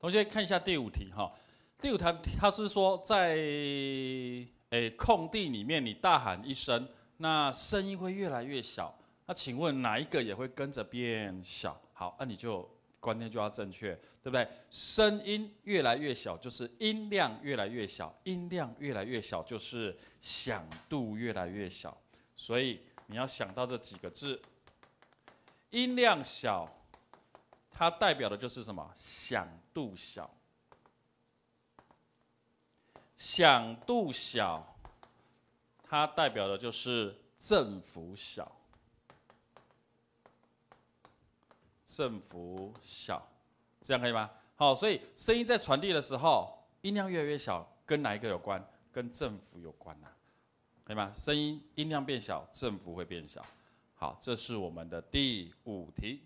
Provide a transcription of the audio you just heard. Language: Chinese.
同学看一下第五题哈，第五题他是说在诶空地里面你大喊一声，那声音会越来越小，那请问哪一个也会跟着变小？好，那你就观念就要正确，对不对？声音越来越小就是音量越来越小，音量越来越小就是响度越来越小，所以你要想到这几个字，音量小。它代表的就是什么？响度小，响度小，它代表的就是振幅小，振幅小，这样可以吗？好，所以声音在传递的时候，音量越来越小，跟哪一个有关？跟振幅有关呐，可以吗？声音音量变小，振幅会变小。好，这是我们的第五题。